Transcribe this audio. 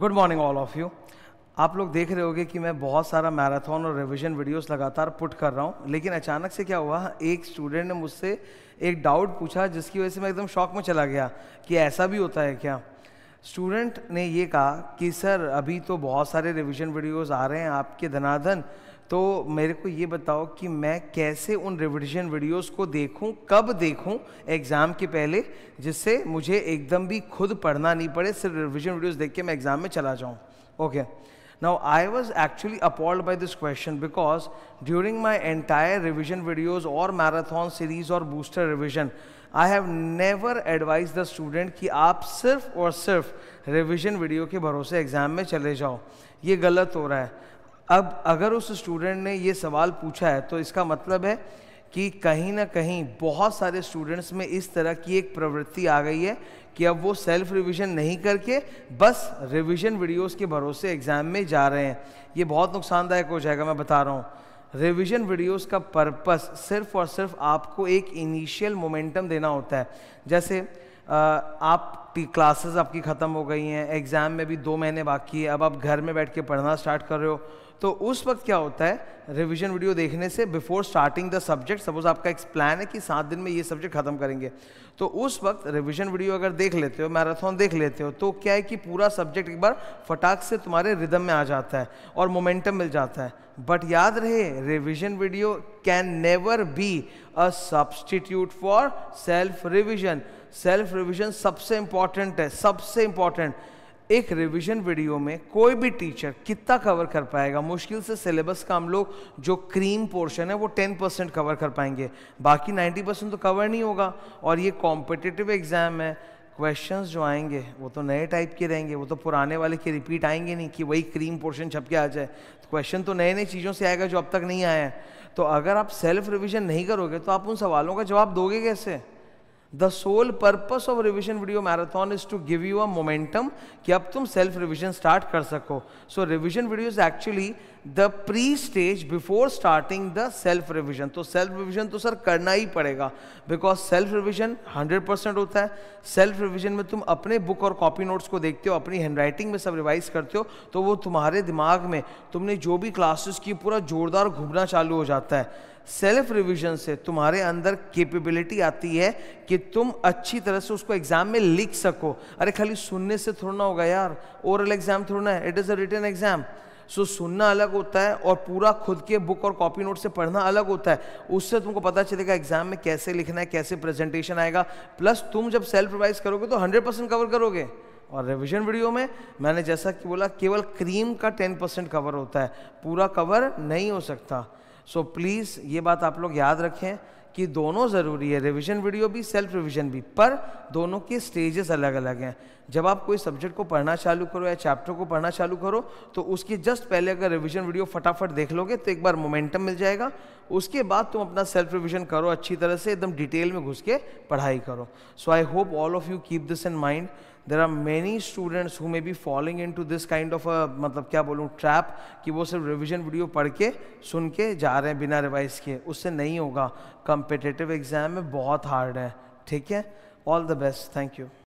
good morning all of you आप लोग देख रहे होगे कि मैं बहुत सारा मैराथन और रिवीजन वीडियोस लगातार पुट कर रहा हूँ लेकिन अचानक से क्या हुआ एक स्टूडेंट ने मुझसे एक डाउट पूछा जिसकी वजह से मैं एकदम शॉक में चला गया कि ऐसा भी होता है क्या स्टूडेंट ने ये कहा कि सर अभी तो बहुत सारे रिविज़न वीडियोज़ आ रहे हैं आपके धनाधन तो मेरे को ये बताओ कि मैं कैसे उन रिविजन वीडियोस को देखूं कब देखूं एग्ज़ाम के पहले जिससे मुझे एकदम भी खुद पढ़ना नहीं पड़े सिर्फ रिविजन वीडियोस देख के मैं एग्ज़ाम में चला जाऊं okay now I was actually appalled by this question because during my entire revision videos और मैराथन सीरीज़ और booster revision I have never advise the student कि आप सिर्फ और सिर्फ रिविजन वीडियो के भरोसे एग्ज़ाम में चले जाओ ये गलत हो रहा है अब अगर उस स्टूडेंट ने ये सवाल पूछा है तो इसका मतलब है कि कहीं ना कहीं बहुत सारे स्टूडेंट्स में इस तरह की एक प्रवृत्ति आ गई है कि अब वो सेल्फ रिवीजन नहीं करके बस रिवीजन वीडियोस के भरोसे एग्ज़ाम में जा रहे हैं ये बहुत नुकसानदायक हो जाएगा मैं बता रहा हूँ रिवीजन वीडियोस का पर्पस सिर्फ और सिर्फ आपको एक इनिशियल मोमेंटम देना होता है जैसे आपकी क्लासेस आपकी ख़त्म हो गई हैं एग्ज़ाम में भी दो महीने बाकी है अब आप घर में बैठ के पढ़ना स्टार्ट कर रहे हो तो उस वक्त क्या होता है रिवीजन वीडियो देखने से before starting the subject suppose आपका एक प्लान है कि सात दिन में ये सब्जेक्ट ख़त्म करेंगे तो उस वक्त रिवीजन वीडियो अगर देख लेते हो मैराथन देख लेते हो तो क्या है कि पूरा सब्जेक्ट एक बार फटाक से तुम्हारे रिदम में आ जाता है और मोमेंटम मिल जाता है बट याद रहे revision video can never be a substitute for self revision self revision सबसे इम्पॉर्टेंट है सबसे इंपॉर्टेंट एक रिवीजन वीडियो में कोई भी टीचर कितना कवर कर पाएगा मुश्किल से सिलेबस का हम लोग जो क्रीम पोर्शन है वो 10 परसेंट कवर कर पाएंगे बाकी 90 परसेंट तो कवर नहीं होगा और ये कॉम्पिटिटिव एग्जाम है क्वेश्चंस जो आएंगे वो तो नए टाइप के रहेंगे वो तो पुराने वाले के रिपीट आएंगे नहीं कि वही क्रीम पोर्शन छप के आ जाए तो क्वेश्चन तो नए नए चीज़ों से आएगा जो अब तक नहीं आया है तो अगर आप सेल्फ रिविजन नहीं करोगे तो आप उन सवालों का जवाब दोगे कैसे the sole purpose of revision video marathon is to give you a momentum कि अब तुम सेल्फ रिविजन स्टार्ट कर सको so revision video is actually the pre stage before starting the self revision तो सेल्फ रिविजन तो sir करना ही पड़ेगा बिकॉज सेल्फ रिविजन 100 परसेंट होता है सेल्फ रिविजन में तुम अपने बुक और कॉपी नोट्स को देखते हो अपनी हैंडराइटिंग में सब रिवाइज करते हो तो वो तुम्हारे दिमाग में तुमने जो भी क्लासेस की पूरा जोरदार घूमना चालू हो जाता है सेल्फ रिविजन से तुम्हारे अंदर केपेबिलिटी आती है कि तुम अच्छी तरह से उसको एग्जाम में लिख सको अरे खाली सुनने से थोड़ा ना होगा यार ओरल एग्जाम थोड़ा ना है it is a return exam so सुनना अलग होता है और पूरा खुद के बुक और कॉपी नोट से पढ़ना अलग होता है उससे तुमको पता चलेगा एग्जाम में कैसे लिखना है कैसे प्रेजेंटेशन आएगा प्लस तुम जब सेल्फ रिवाइज करोगे तो हंड्रेड परसेंट कवर करोगे और रिविजन वीडियो में मैंने जैसा कि बोला केवल क्रीम का टेन परसेंट कवर होता है पूरा कवर नहीं हो सकता सो so, प्लीज़ ये बात आप लोग याद रखें कि दोनों ज़रूरी है रिवीजन वीडियो भी सेल्फ रिवीजन भी पर दोनों के स्टेजेस अलग अलग हैं जब आप कोई सब्जेक्ट को पढ़ना चालू करो या चैप्टर को पढ़ना चालू करो तो उसके जस्ट पहले अगर रिविजन वीडियो फटाफट देख लोगे तो एक बार मोमेंटम मिल जाएगा उसके बाद तुम अपना सेल्फ रिविजन करो अच्छी तरह से एकदम डिटेल में घुस के पढ़ाई करो so I hope all of you keep this in mind there are many students who may be following into this kind of मतलब क्या बोलूँ ट्रैप कि वो सिर्फ रिविजन वीडियो पढ़ के सुन के जा रहे हैं बिना रिवाइज किए उससे नहीं होगा कंपिटेटिव एग्जाम में बहुत हार्ड है ठीक है all the best thank you